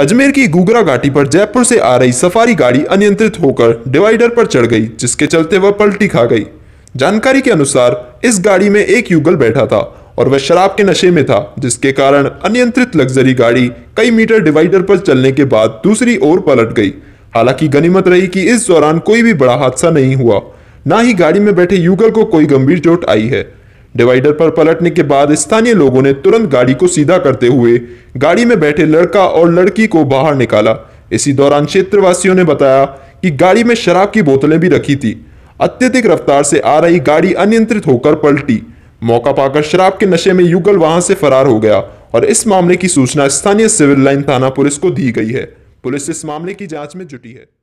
अजमेर की गुगरा घाटी पर जयपुर से आ रही सफारी गाड़ी अनियंत्रित होकर डिवाइडर पर चढ़ गई जिसके चलते वह पलटी खा गई जानकारी के अनुसार इस गाड़ी में एक युगल बैठा था और वह शराब के नशे में था जिसके कारण अनियंत्रित लग्जरी गाड़ी कई मीटर डिवाइडर पर चलने के बाद दूसरी ओर पलट गई हालांकि गनीमत रही कि इस दौरान कोई भी बड़ा हादसा नहीं हुआ ना ही गाड़ी में बैठे युगल को कोई गंभीर चोट आई है डिवाइडर पर पलटने के बाद स्थानीय लोगों ने तुरंत गाड़ी को सीधा करते हुए गाड़ी में बैठे लड़का और लड़की को बाहर निकाला इसी दौरान क्षेत्रवासियों ने बताया कि गाड़ी में शराब की बोतलें भी रखी थी अत्यधिक रफ्तार से आ रही गाड़ी अनियंत्रित होकर पलटी मौका पाकर शराब के नशे में युगल वहां से फरार हो गया और इस मामले की सूचना स्थानीय सिविल लाइन थाना पुलिस को दी गई है पुलिस इस मामले की जांच में जुटी है